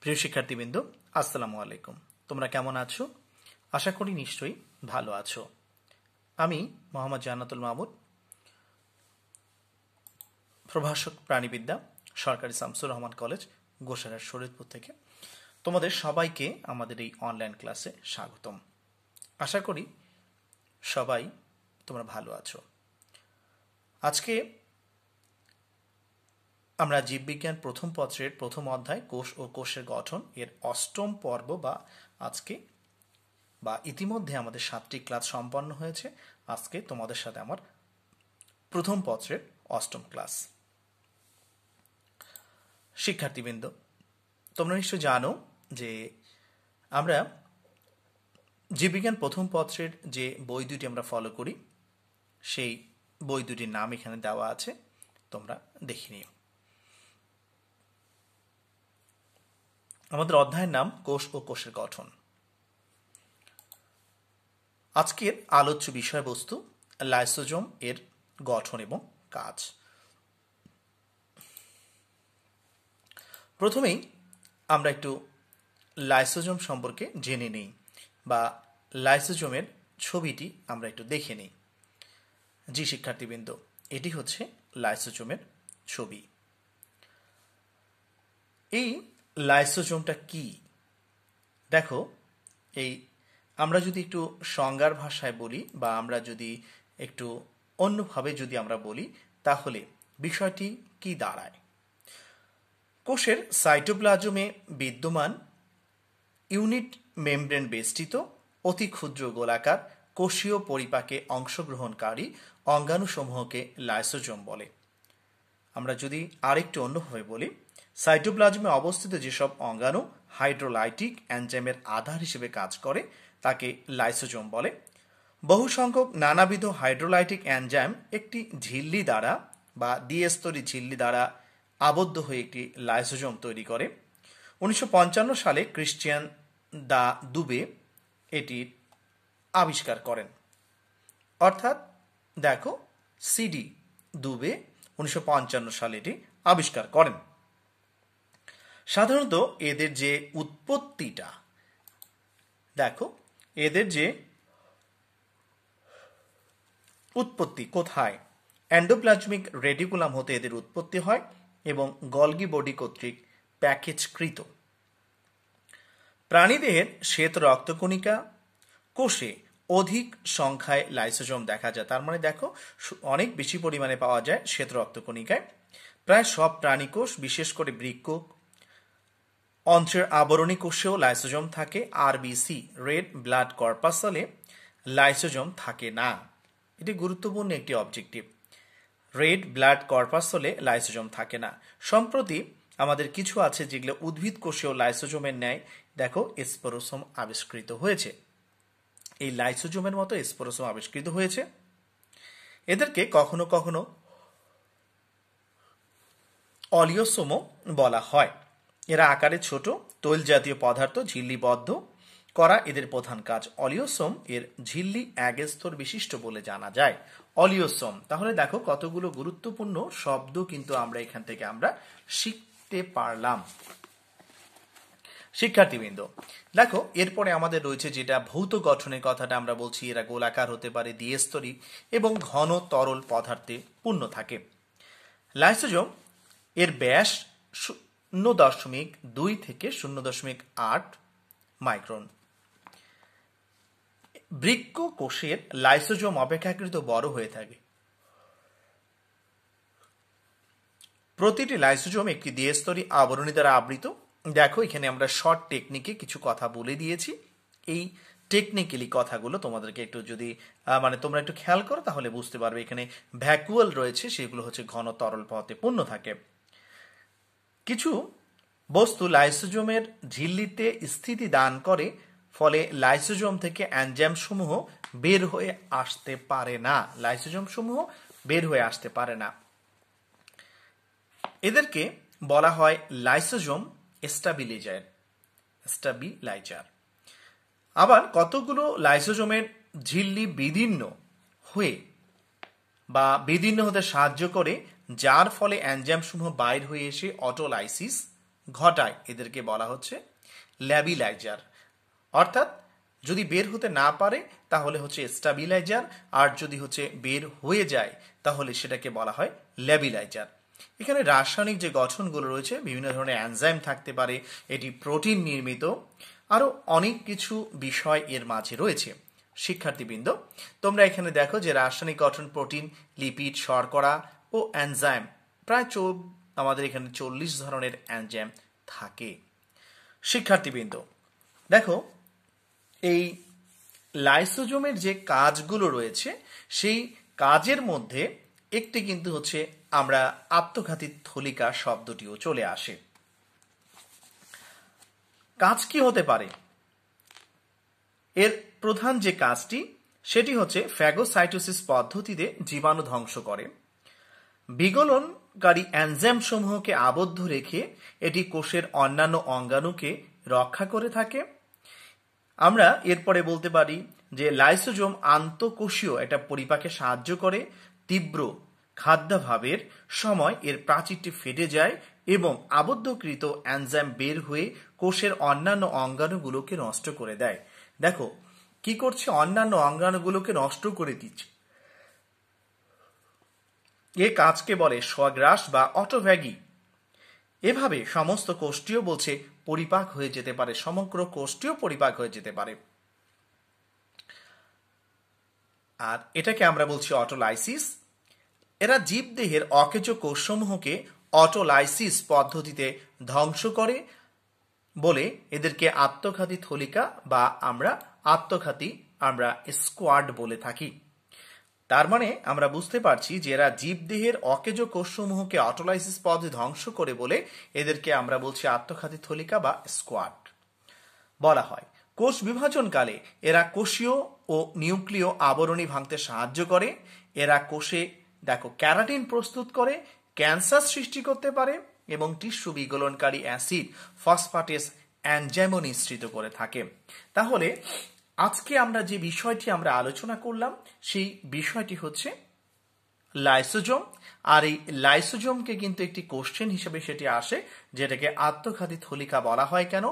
প্রিয় শিক্ষার্থীবৃন্দ আসসালামু আলাইকুম তোমরা কেমন আছো আশা করি নিশ্চয়ই ভালো আছো আমি মোহাম্মদ জান্নাতুল মাহমুদ প্রভাষক প্রাণীবিদ্যা সরকারি শামসুর রহমান কলেজ গোসারার শরীরপুর থেকে তোমাদের সবাইকে আমাদের এই অনলাইন ক্লাসে স্বাগতম আশা করি সবাই তোমরা ভালো আছো আজকে আমরা জীববিজ্ঞান প্রথম পত্রের প্রথম অধ্যায় কোষ ও কোষের গঠন এর অষ্টম পর্ব বা আজকে বা ইতিমধ্যে আমাদের সাতটি ক্লাস সম্পন্ন হয়েছে আজকে তোমাদের সাথে আমার প্রথম পত্রের অষ্টম ক্লাস শিক্ষার্থীবৃন্দ তোমরা নিশ্চয় জানো যে আমরা জীববিজ্ঞান প্রথম পত্রের যে বই দুটি আমরা ফলো করি সেই বই দুটির নাম এখানে দেওয়া আছে তোমরা দেখে নিও আমাদের অধ্যায়ের নাম কোষ ও কোষের গঠন আজকের আলোচ্য বিষয়বস্তু লাইসোজোম এর গঠন এবং কাজ প্রথমেই আমরা একটু লাইসোজোম সম্পর্কে জেনে নিই বা লাইসোজোমের ছবিটি আমরা একটু দেখে নিই জি শিক্ষার্থীবৃন্দ এটি হচ্ছে লাইসোজোমের ছবি এই লাইসোজোমটা কি দেখো এই আমরা যদি একটু সংজ্ঞার ভাষায় বলি বা আমরা যদি একটু অন্যভাবে যদি আমরা বলি তাহলে বিষয়টি কি দাঁড়ায় কোষের সাইটোপ্লাজমে বিদ্যমান ইউনিট মেমব্রেন বেষ্টিত অতি ক্ষুদ্র গোলাকার কোষীয় পরিপাকে অংশগ্রহণকারী অঙ্গাণুসমূহকে লাইসোজোম বলে আমরা যদি আরেকটু অন্যভাবে বলি সাইটোপ্লাজমে অবস্থিত যেসব অঙ্গাণু হাইড্রোলাইটিক অ্যাঞ্জেমের আধার হিসেবে কাজ করে তাকে লাইসোজোম বলে বহু সংখ্যক নানাবিধ হাইড্রোলাইটিক অ্যানজাইম একটি ঝিল্লি দ্বারা বা দ্বিস্তরী ঝিল্লি দ্বারা আবদ্ধ হয়ে একটি লাইসোজোম তৈরি করে উনিশশো সালে ক্রিশ্চিয়ান দা দুবে এটি আবিষ্কার করেন অর্থাৎ দেখো সিডি দুবে উনিশশো সালে এটি আবিষ্কার করেন সাধারণত এদের যে উৎপত্তিটা দেখো এদের যে উৎপত্তি কোথায় অ্যান্ডোপ্লাজমিক রেডিকুলাম হতে এদের উৎপত্তি হয় এবং গলগি বডি কর্তৃক প্যাকেজকৃত প্রাণীদের শ্বেত রক্তকণিকা কোষে অধিক সংখ্যায় লাইসোজোম দেখা যায় তার মানে দেখো অনেক বেশি পরিমাণে পাওয়া যায় শ্বেত রক্তকণিকায় প্রায় সব প্রাণী কোষ বিশেষ করে বৃক্ষ অন্ত্রের আবরণী কোষেও লাইসোজম থাকে আরবিসি রেড ব্লাড কর্পাসলে লাইসোজম থাকে না এটি গুরুত্বপূর্ণ একটি অবজেক্টিভ রেড ব্লাড কর্পাসলে লাইসোজম থাকে না সম্প্রতি আমাদের কিছু আছে যেগুলো উদ্ভিদ কোষেও লাইসোজমের ন্যায় দেখো স্পোরোসোম আবিষ্কৃত হয়েছে এই লাইসোজোমের মতো স্পোরোসম আবিষ্কৃত হয়েছে এদেরকে কখনো কখনো অলিওসোমো বলা হয় এরা আকারে ছোট তৈল জাতীয় পদার্থ ঝিল্লিবদ্ধ করা এদের প্রধান কাজ অলিওসোম এর ঝিল্লি এক স্তর বিশিষ্ট বলে জানা যায় অলিওসোম তাহলে দেখো কতগুলো গুরুত্বপূর্ণ শব্দ কিন্তু আমরা এখান থেকে আমরা শিখতে পারলাম শিক্ষার্থীবৃন্দ দেখো এরপরে আমাদের রয়েছে যেটা ভৌত গঠনের কথাটা আমরা বলছি এরা গোলাকার হতে পারে দ্বিস্তরী এবং ঘন তরল পদার্থে পূর্ণ থাকে লাইসোজোম এর ব্যাস শূন্য দশমিক দুই থেকে শূন্য দশমিক আট মাইক্রন বৃক্ষ কোষের লাইসোজোম অপেক্ষাকৃত বড় হয়ে থাকে প্রতিটি লাইসোজোম একটি দেহস্তরী আবরণী দ্বারা আবৃত দেখো এখানে আমরা শর্ট টেকনিকে কিছু কথা বলে দিয়েছি এই টেকনিক্যালি কথাগুলো তোমাদেরকে একটু যদি মানে তোমরা একটু খেয়াল করো তাহলে বুঝতে পারবে এখানে ভ্যাকুয়াল রয়েছে সেগুলো হচ্ছে ঘন তরল পথে পূর্ণ থাকে কিছু বস্তু লাইসোজোমের ঝিল্লিতে স্থিতি দান করে ফলে লাইসোজোম থেকে অ্যানজাম সমূহ বের হয়ে আসতে পারে না লাইসোজোম সমূহ বের হয়ে আসতে পারে না এদেরকে বলা হয় লাইসোজোম স্টাবিলাইজার স্টাবিলাইজার আবার কতগুলো লাইসোজোমের ঝিল্লি বিদীর্ণ হয়ে বা বিদীর্ণ হতে সাহায্য করে যার ফলে অ্যানজামসমূহ বাইর হয়ে এসে অটোলাইসিস ঘটায় এদেরকে বলা হচ্ছে ল্যাবিলাইজার অর্থাৎ যদি বের হতে না পারে তাহলে হচ্ছে স্টাবিলাইজার আর যদি হচ্ছে বের হয়ে যায় তাহলে সেটাকে বলা হয় ল্যাবিলাইজার এখানে রাসায়নিক যে গঠনগুলো রয়েছে বিভিন্ন ধরনের অ্যানজাইম থাকতে পারে এটি প্রোটিন নির্মিত আরও অনেক কিছু বিষয় এর মাঝে রয়েছে শিক্ষার্থীবৃন্দ তোমরা এখানে দেখো যে রাসায়নিক গঠন প্রোটিন লিপিড শর্করা ও অ্যানজাইম প্রায় চৌ আমাদের এখানে চল্লিশ ধরনের অ্যানজাইম থাকে শিক্ষার্থীবৃন্দ দেখো এই লাইসোজোমের যে কাজগুলো রয়েছে সেই কাজের মধ্যে একটি কিন্তু হচ্ছে আমরা আত্মঘাতী থলিকা শব্দটিও চলে আসে কাজ কি হতে পারে এর প্রধান যে কাজটি সেটি হচ্ছে ফ্যাগোসাইটোসিস পদ্ধতিতে জীবাণু ধ্বংস করে বিগলনকারী এনজাইম সমূহকে আবদ্ধ রেখে এটি কোষের অন্যান্য অঙ্গাণুকে রক্ষা করে থাকে আমরা এরপরে বলতে পারি যে লাইসোজোম আন্তঃকোষীয় একটা পরিপাকে সাহায্য করে তীব্র খাদ্যাভাবের সময় এর প্রাচীরটি ফেটে যায় এবং আবদ্ধকৃত অ্যানজাইম বের হয়ে কোষের অন্যান্য অঙ্গাণুগুলোকে নষ্ট করে দেয় দেখো কি করছে অন্যান্য অঙ্গাণুগুলোকে নষ্ট করে দিচ্ছে এ কাজকে বলে স্বগ্রাস বা অটোভ্যাগি এভাবে সমস্ত কোষ্ঠীয় বলছে পরিপাক হয়ে যেতে পারে সমগ্র কোষ্ঠীয় পরিপাক হয়ে যেতে পারে আর এটাকে আমরা বলছি অটোলাইসিস এরা জীবদেহের অকেজ কোষসমূহকে অটোলাইসিস পদ্ধতিতে ধ্বংস করে বলে এদেরকে আত্মঘাতী থলিকা বা আমরা আত্মঘাতী আমরা স্কোয়াড বলে থাকি তার মানে আমরা বুঝতে পারছি যে এরা জীবদেহের অকেজ কোষসমূহকে অটোলাইসিস পদে ধ্বংস করে বলে এদেরকে আমরা বলছি আত্মঘাতী থলিকা বা স্কোয়াড বলা হয় কোষ বিভাজনকালে এরা কোষীয় ও নিউক্লিয় আবরণী ভাঙতে সাহায্য করে এরা কোষে দেখো ক্যারাটিন প্রস্তুত করে ক্যান্সার সৃষ্টি করতে পারে এবং টিস্যু বিগলনকারী অ্যাসিড ফসফাটেস অ্যানজাইমো নিঃসৃত করে থাকে তাহলে আজকে আমরা যে বিষয়টি আমরা আলোচনা করলাম সেই বিষয়টি হচ্ছে লাইসোজোম আর এই লাইসোজোমকে কিন্তু একটি কোশ্চেন হিসেবে সেটি আসে যেটাকে আত্মঘাতী থলিকা বলা হয় কেন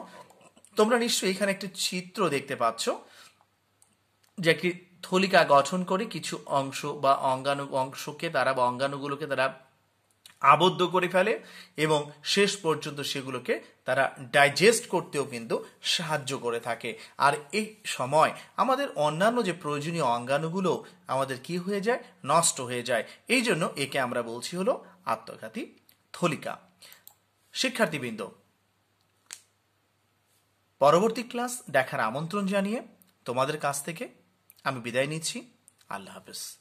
তোমরা নিশ্চয়ই এখানে একটি চিত্র দেখতে পাচ্ছ যে একটি থলিকা গঠন করে কিছু অংশ বা অঙ্গাণু অংশকে তারা বা অঙ্গাণুগুলোকে তারা আবদ্ধ করে ফেলে এবং শেষ পর্যন্ত সেগুলোকে তারা ডাইজেস্ট করতেও কিন্তু সাহায্য করে থাকে আর এই সময় আমাদের অন্যান্য যে প্রয়োজনীয় অঙ্গাণুগুলো আমাদের কি হয়ে যায় নষ্ট হয়ে যায় এই জন্য একে আমরা বলছি হলো আত্মঘাতী থলিকা শিক্ষার্থীবৃন্দ পরবর্তী ক্লাস দেখার আমন্ত্রণ জানিয়ে তোমাদের কাছ থেকে আমি বিদায় নিচ্ছি আল্লাহ হাফেজ